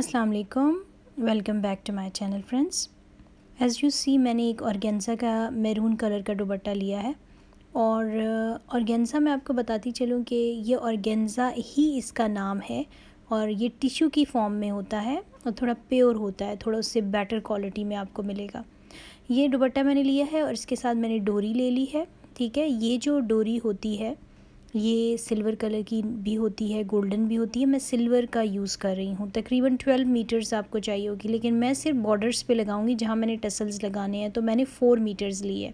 अस्सलाम वालेकुम welcome back to my channel friends as you see मैंने एक औरगेंजा का मैरून कलर का दुबट्टा लिया है और औरगेंजा uh, मैं आपको बताती चलूँ कि ये औरगेंजा ही इसका नाम है और ये टिश्यू की फॉर्म में होता है और थोड़ा प्योर होता है थोड़ा उससे बेटर क्वालिटी में आपको मिलेगा ये दुबट्टा मैंने लिया है और इसके साथ मैंने डोरी ले ली है ठीक है ये जो डोरी होती है ये सिल्वर कलर की भी होती है गोल्डन भी होती है मैं सिल्वर का यूज़ कर रही हूँ तकरीबन ट्वेल्व मीटर्स आपको चाहिए होगी लेकिन मैं सिर्फ बॉर्डर्स पे लगाऊंगी जहाँ मैंने टसल्स लगाने हैं तो मैंने फ़ोर मीटर्स ली है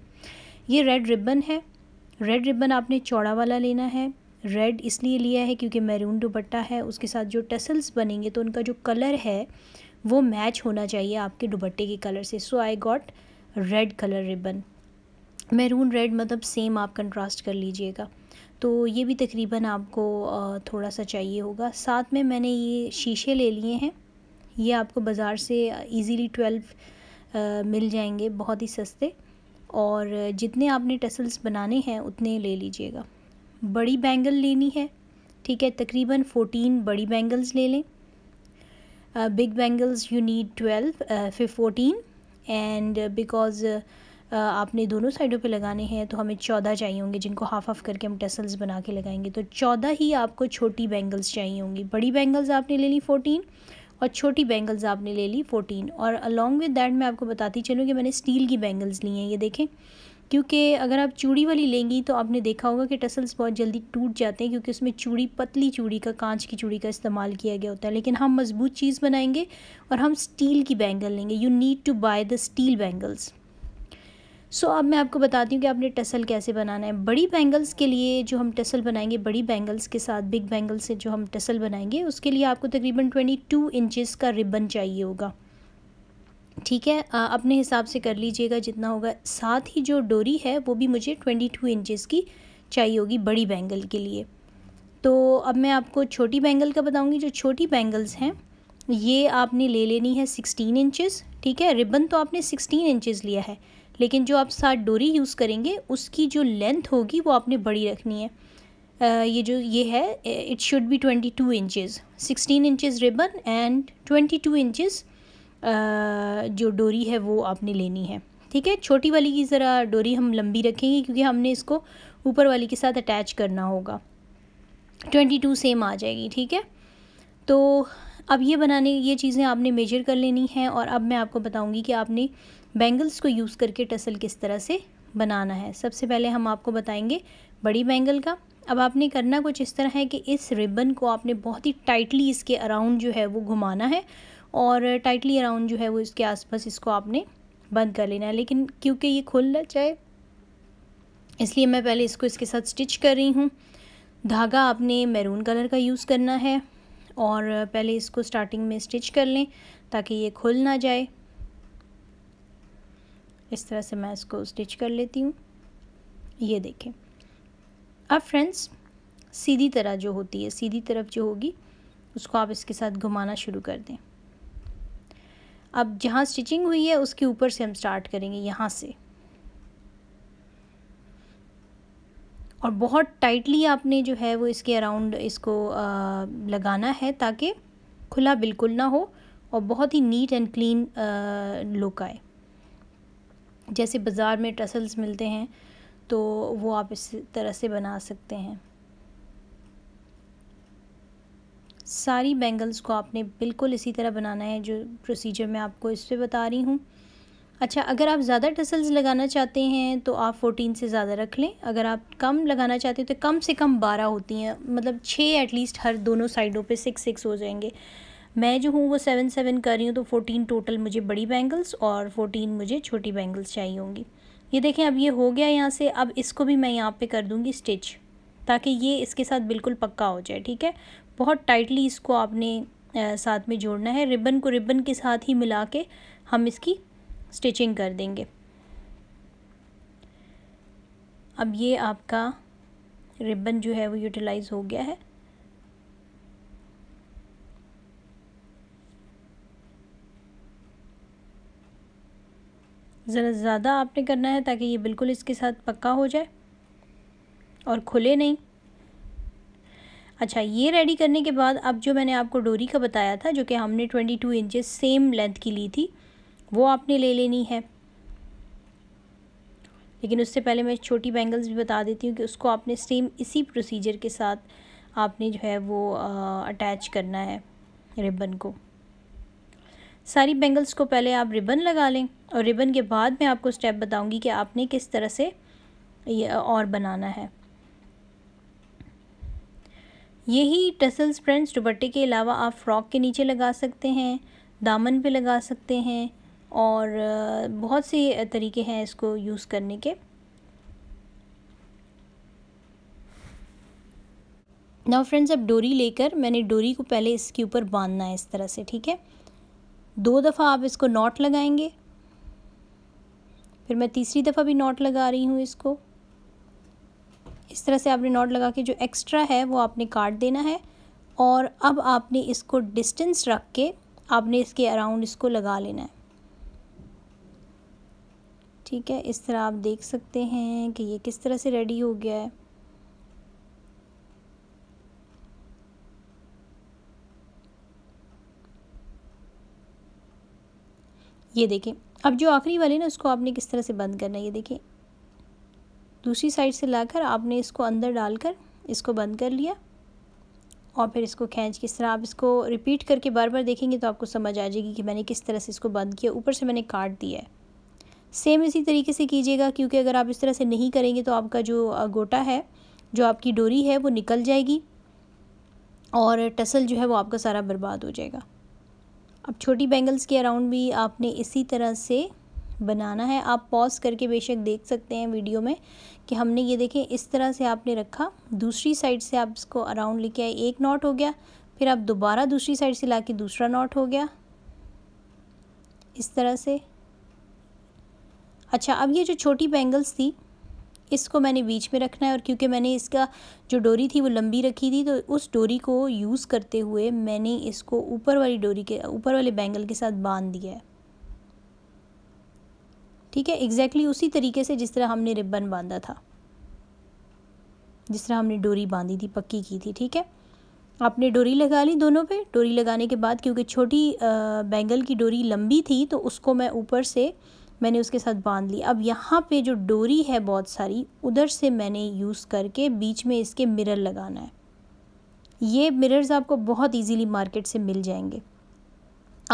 ये रेड रिबन है रेड रिबन आपने चौड़ा वाला लेना है रेड इसलिए लिया है क्योंकि मैरून दुपट्टा है उसके साथ जो टसल्स बनेंगे तो उनका जो कलर है वो मैच होना चाहिए आपके दुपट्टे के कलर से so I got red colour ribbon maroon red मतलब सेम आप कंट्रास्ट कर लीजिएगा तो ये भी तकरीबन आपको थोड़ा सा चाहिए होगा साथ में मैंने ये शीशे ले लिए हैं ये आपको बाज़ार से इजीली ट्वेल्व मिल जाएंगे बहुत ही सस्ते और जितने आपने टसल्स बनाने हैं उतने ले लीजिएगा बड़ी बैंगल लेनी है ठीक है तकरीबन फ़ोटीन बड़ी बैंगल्स ले लें big bangles you need twelve फिर फोटीन एंड बिकॉज़ आपने दोनों साइडों पे लगाने हैं तो हमें चौदह चाहिए होंगे जिनको हाफ ऑफ करके हम टसल्स बना के लगाएंगे तो चौदह ही आपको छोटी बैंगल्स चाहिए होंगी बड़ी बैंगल्स आपने ले ली फ़ोर्टीन और छोटी बैंगल्स आपने ले ली फ़ोर्टीन और अलॉन्ग विद दैट मैं आपको बताती चलूँ कि मैंने स्टील की बैंगल्स ली हैं ये देखें क्योंकि अगर आप चूड़ी वाली लेंगी तो आपने देखा होगा कि टसल्स बहुत जल्दी टूट जाते हैं क्योंकि उसमें चूड़ी पतली चूड़ी का कांच की चूड़ी का इस्तेमाल किया गया होता है लेकिन हम मजबूत चीज़ बनाएंगे और हम स्टील की बैंगल लेंगे you need to buy the steel bangles so अब मैं आपको बताती हूँ कि आपने टसल कैसे बनाना है बड़ी बैंगल्स के लिए जो हम टसल बनाएंगे बड़ी बैंगल्स के साथ बिग बैंगल्स से जो हम टसल बनाएंगे उसके लिए आपको तकरीबन ट्वेंटी टू इंचज़ का रिबन चाहिए होगा ठीक है आ, अपने हिसाब से कर लीजिएगा जितना होगा साथ ही जो डोरी है वो भी मुझे ट्वेंटी टू इंचज़ की चाहिए होगी बड़ी बैंगल के लिए तो अब मैं आपको छोटी बैंगल का बताऊँगी जो छोटी बैंगल्स हैं ये आपने ले लेनी है सिक्सटीन इंचज़ ठीक है रिबन तो आपने सिक्सटीन इंचज़ लिया है लेकिन जो आप सात डोरी यूज़ करेंगे उसकी जो लेंथ होगी वो आपने बड़ी रखनी है आ, ये जो ये है it should be twenty two inches sixteen inches ribbon and twenty two inches जो डोरी है वो आपने लेनी है ठीक है छोटी वाली की ज़रा डोरी हम लंबी रखेंगे क्योंकि हमने इसको ऊपर वाली के साथ अटैच करना होगा ट्वेंटी टू सेम आ जाएगी ठीक है तो अब ये बनाने ये चीज़ें आपने मेजर कर लेनी है और अब मैं आपको बताऊंगी कि आपने बैंगल्स को यूज़ करके टसल किस तरह से बनाना है सबसे पहले हम आपको बताएंगे बड़ी बैंगल का अब आपने करना कुछ इस तरह है कि इस रिबन को आपने बहुत ही टाइटली इसके अराउंड जो है वो घुमाना है और टाइटली अराउंड जो है वो इसके आसपास इसको आपने बंद कर लेना है लेकिन क्योंकि ये खुल ना जाए इसलिए मैं पहले इसको इसके साथ स्टिच कर रही हूँ धागा आपने मैरून कलर का यूज़ करना है और पहले इसको स्टार्टिंग में स्टिच कर लें ताकि ये खुल ना जाए इस तरह से मैं इसको स्टिच कर लेती हूँ ये देखें अब फ्रेंड्स सीधी तरह जो होती है सीधी तरफ जो होगी उसको आप इसके साथ घुमाना शुरू कर दें अब जहाँ स्टिचिंग हुई है उसके ऊपर से हम स्टार्ट करेंगे यहाँ से और बहुत टाइटली आपने जो है वो इसके अराउंड इसको आ, लगाना है ताकि खुला बिल्कुल ना हो और बहुत ही नीट एंड क्लीन लुक आए जैसे बाज़ार में टसल्स मिलते हैं तो वो आप इस तरह से बना सकते हैं सारी बैंगल्स को आपने बिल्कुल इसी तरह बनाना है जो प्रोसीजर मैं आपको इस पर बता रही हूँ अच्छा अगर आप ज़्यादा टसल्स लगाना चाहते हैं तो आप फ़ोटीन से ज़्यादा रख लें अगर आप कम लगाना चाहते हैं तो कम से कम बारह होती हैं मतलब छः एटलीस्ट हर दोनों साइडों पे सिक्स सिक्स हो जाएंगे मैं जो हूँ वो सेवन सेवन कर रही हूँ तो फोर्टीन टोटल मुझे बड़ी बैंगल्स और फोर्टीन मुझे छोटी बैंगल्स चाहिए होंगी ये देखें अब ये हो गया यहाँ से अब इसको भी मैं यहाँ पे कर दूँगी स्टिच ताकि ये इसके साथ बिल्कुल पक्का हो जाए ठीक है बहुत टाइटली इसको आपने आ, साथ में जोड़ना है रिबन को रिबन के साथ ही मिला के हम इसकी स्टिचिंग कर देंगे अब ये आपका रिबन जो है वो यूटिलाइज़ हो गया है ज़रा ज़्यादा आपने करना है ताकि ये बिल्कुल इसके साथ पक्का हो जाए और खुले नहीं अच्छा ये रेडी करने के बाद अब जो मैंने आपको डोरी का बताया था जो कि हमने twenty two inches same length की ली थी वो आपने ले लेनी है लेकिन उससे पहले मैं छोटी बैंगल्स भी बता देती हूँ कि उसको आपने सेम इसी प्रोसीजर के साथ आपने जो है वो अटैच करना है रिबन को सारी बैंगल्स को पहले आप रिबन लगा लें और रिबन के बाद मैं आपको स्टेप बताऊंगी कि आपने किस तरह से ये और बनाना है यही टसल्स फ्रेंड्स दुपट्टे के अलावा आप फ्रॉक के नीचे लगा सकते हैं दामन पे लगा सकते हैं और बहुत से तरीके हैं इसको यूज़ करने के नाउ फ्रेंड्स अब डोरी लेकर मैंने डोरी को पहले इसके ऊपर बांधना है इस तरह से ठीक है दो दफ़ा आप इसको नॉट लगाएंगे फिर मैं तीसरी दफ़ा भी नॉट लगा रही हूँ इसको इस तरह से आपने नॉट लगा के जो एक्स्ट्रा है वो आपने काट देना है और अब आपने इसको डिस्टेंस रख के आपने इसके अराउंड इसको लगा लेना है ठीक है इस तरह आप देख सकते हैं कि ये किस तरह से रेडी हो गया है ये देखें अब जो आखिरी वाले ना उसको आपने किस तरह से बंद करना है ये देखिए दूसरी साइड से लाकर आपने इसको अंदर डालकर इसको बंद कर लिया और फिर इसको खींच किस तरह आप इसको रिपीट करके बार बार देखेंगे तो आपको समझ आ जाएगी कि मैंने किस तरह से इसको बंद किया ऊपर से मैंने काट दिया है सेम इसी तरीके से कीजिएगा क्योंकि अगर आप इस तरह से नहीं करेंगे तो आपका जो गोटा है जो आपकी डोरी है वो निकल जाएगी और टसल जो है वो आपका सारा बर्बाद हो जाएगा अब छोटी बैंगल्स के अराउंड भी आपने इसी तरह से बनाना है आप पॉज करके बेशक देख सकते हैं वीडियो में कि हमने ये देखें इस तरह से आपने रखा दूसरी साइड से आप इसको अराउंड लेके आए एक नॉट हो गया फिर आप दोबारा दूसरी साइड से ला के दूसरा नॉट हो गया इस तरह से अच्छा अब ये जो छोटी बैंगल्स थी इसको मैंने बीच में रखना है और क्योंकि मैंने इसका जो डोरी थी वो लंबी रखी थी तो उस डोरी को यूज़ करते हुए मैंने इसको ऊपर वाली डोरी के ऊपर वाले बैंगल के साथ बांध दिया है ठीक है एग्जैक्टली उसी तरीके से जिस तरह हमने रिबन बांधा था जिस तरह हमने डोरी बांधी थी पक्की की थी ठीक है आपने डोरी लगा ली दोनों पे डोरी लगाने के बाद क्योंकि छोटी बैंगल की डोरी लंबी थी तो उसको मैं ऊपर से मैंने उसके साथ बांध ली अब यहाँ पे जो डोरी है बहुत सारी उधर से मैंने यूज़ करके बीच में इसके मिरर लगाना है ये मिरर्स आपको बहुत इजीली मार्केट से मिल जाएंगे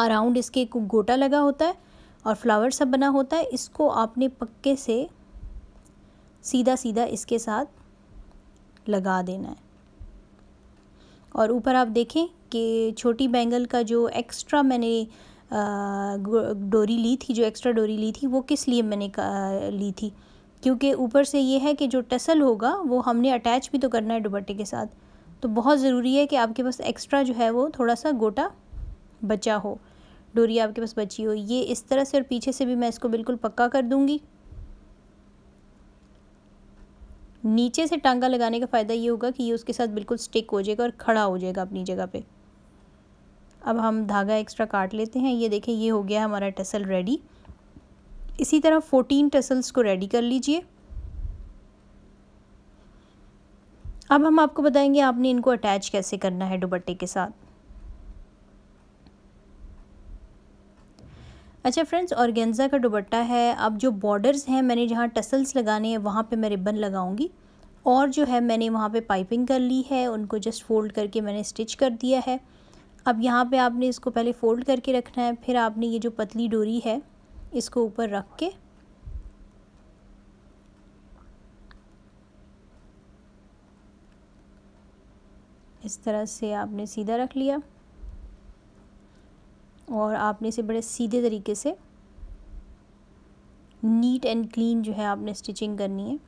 अराउंड इसके एक गोटा लगा होता है और फ्लावर सब बना होता है इसको आपने पक्के से सीधा सीधा इसके साथ लगा देना है और ऊपर आप देखें कि छोटी बैंगल का जो एक्स्ट्रा मैंने डोरी ली थी जो एक्स्ट्रा डोरी ली थी वो किस लिए मैंने ली थी क्योंकि ऊपर से ये है कि जो टसल होगा वो हमने अटैच भी तो करना है दुपट्टे के साथ तो बहुत ज़रूरी है कि आपके पास एक्स्ट्रा जो है वो थोड़ा सा गोटा बचा हो डोरी आपके पास बची हो ये इस तरह से और पीछे से भी मैं इसको बिल्कुल पक्का कर दूँगी नीचे से टांगा लगाने का फ़ायदा ये होगा कि ये उसके साथ बिल्कुल स्टिक हो जाएगा और खड़ा हो जाएगा अपनी जगह पे अब हम धागा एक्स्ट्रा काट लेते हैं ये देखें ये हो गया हमारा टसल रेडी इसी तरह फोर्टीन टसल्स को रेडी कर लीजिए अब हम आपको बताएंगे आपने इनको अटैच कैसे करना है दुपट्टे के साथ अच्छा फ्रेंड्स गेंज़ा का दुपट्टा है अब जो बॉर्डर्स हैं मैंने जहाँ टसल्स लगाने हैं वहाँ पे मैं रिबन लगाऊंगी और जो है मैंने वहाँ पे पाइपिंग कर ली है उनको जस्ट फोल्ड करके मैंने स्टिच कर दिया है अब यहाँ पे आपने इसको पहले फ़ोल्ड करके रखना है फिर आपने ये जो पतली डोरी है इसको ऊपर रख के इस तरह से आपने सीधा रख लिया और आपने इसे बड़े सीधे तरीके से नीट एंड क्लीन जो है आपने स्टिचिंग करनी है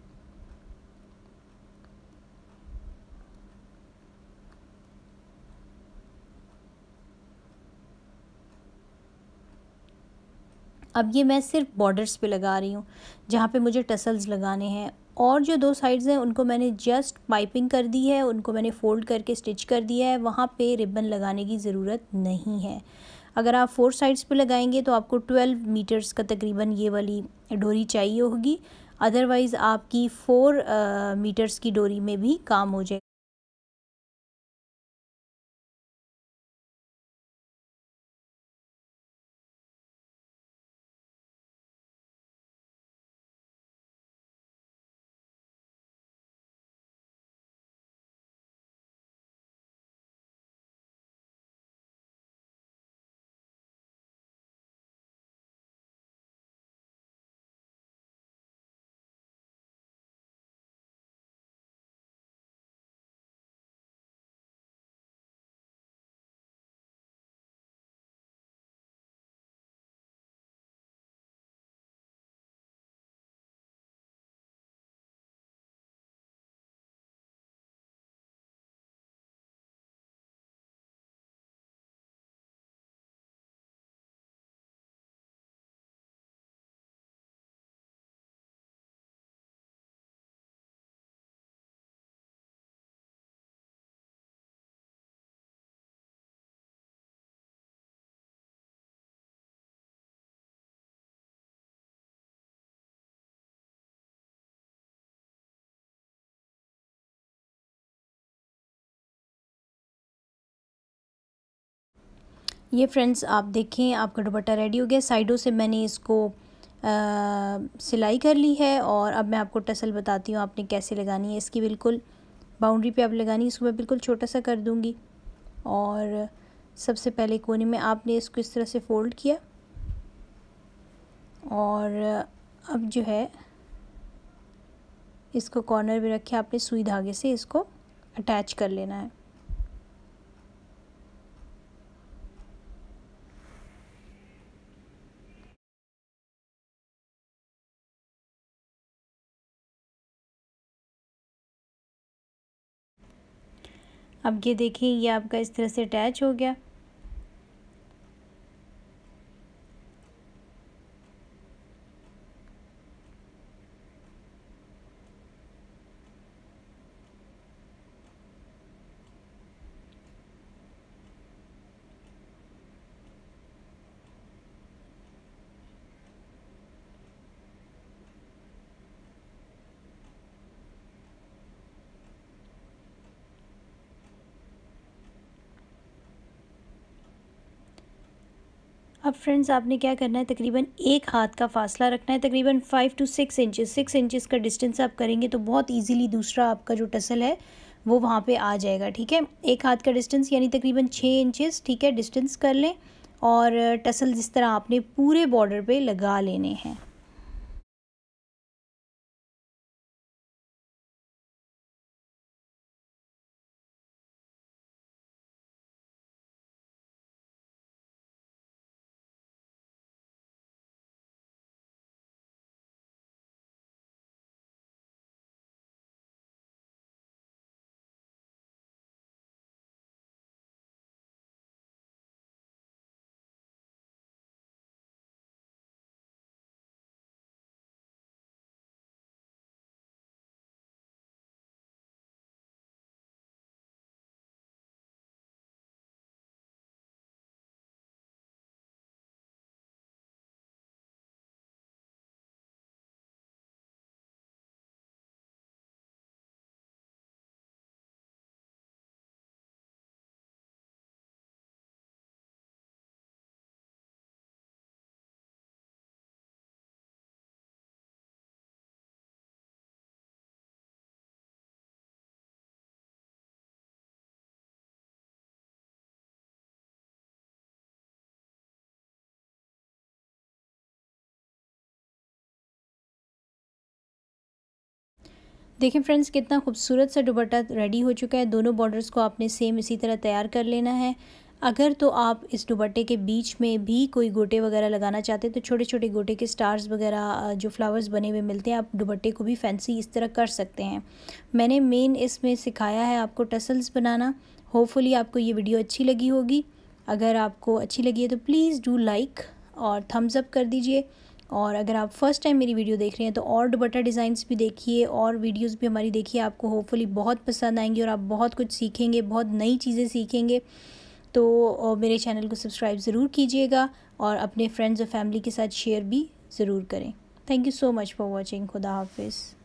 अब ये मैं सिर्फ बॉर्डर्स पे लगा रही हूँ जहाँ पे मुझे टसल्स लगाने हैं और जो दो साइड्स हैं उनको मैंने जस्ट पाइपिंग कर दी है उनको मैंने फ़ोल्ड करके स्टिच कर दिया है वहाँ पे रिबन लगाने की ज़रूरत नहीं है अगर आप फोर साइड्स पे लगाएंगे तो आपको ट्वेल्व मीटर्स का तकरीबन ये वाली डोरी चाहिए होगी अदरवाइज़ आपकी फ़ोर मीटर्स की डोरी में भी काम हो जाए ये फ्रेंड्स आप देखें आपका दुपट्टा रेडी हो गया साइडों से मैंने इसको सिलाई कर ली है और अब मैं आपको टसल बताती हूँ आपने कैसे लगानी है इसकी बिल्कुल बाउंड्री पे आप लगानी इसको मैं बिल्कुल छोटा सा कर दूँगी और सबसे पहले कोने में आपने इसको इस तरह से फ़ोल्ड किया और अब जो है इसको कॉर्नर में रखे आपने सुई धागे से इसको अटैच कर लेना है अब ये देखिए ये आपका इस तरह से अटैच हो गया अब फ्रेंड्स आपने क्या करना है तकरीबन एक हाथ का फासला रखना है तकरीबन five to six inches six inches का डिस्टेंस आप करेंगे तो बहुत इजीली दूसरा आपका जो टसल है वो वहाँ पे आ जाएगा ठीक है एक हाथ का डिस्टेंस यानी तकरीबन छः इंचेस ठीक है डिस्टेंस कर लें और टसल जिस तरह आपने पूरे बॉर्डर पर लगा लेने हैं देखें फ्रेंड्स कितना खूबसूरत सा दुपट्टा रेडी हो चुका है दोनों बॉर्डर्स को आपने सेम इसी तरह तैयार कर लेना है अगर तो आप इस दुपट्टे के बीच में भी कोई गोटे वगैरह लगाना चाहते हैं तो छोटे छोटे गोटे के स्टार्स वगैरह जो फ्लावर्स बने हुए मिलते हैं आप दुपट्टे को भी फैंसी इस तरह कर सकते हैं मैंने मेन इसमें सिखाया है आपको टसल्स बनाना होपफुली आपको ये वीडियो अच्छी लगी होगी अगर आपको अच्छी लगी है तो प्लीज़ डू लाइक और थम्सअप कर दीजिए और अगर आप फर्स्ट टाइम मेरी वीडियो देख रहे हैं तो और दुपट्टा डिज़ाइंस भी देखिए और वीडियोस भी हमारी देखिए आपको होपफुली बहुत पसंद आएंगी और आप बहुत कुछ सीखेंगे बहुत नई चीज़ें सीखेंगे तो मेरे चैनल को सब्सक्राइब ज़रूर कीजिएगा और अपने फ्रेंड्स और फैमिली के साथ शेयर भी ज़रूर करें thank you so much for watching खुदा हाफिज़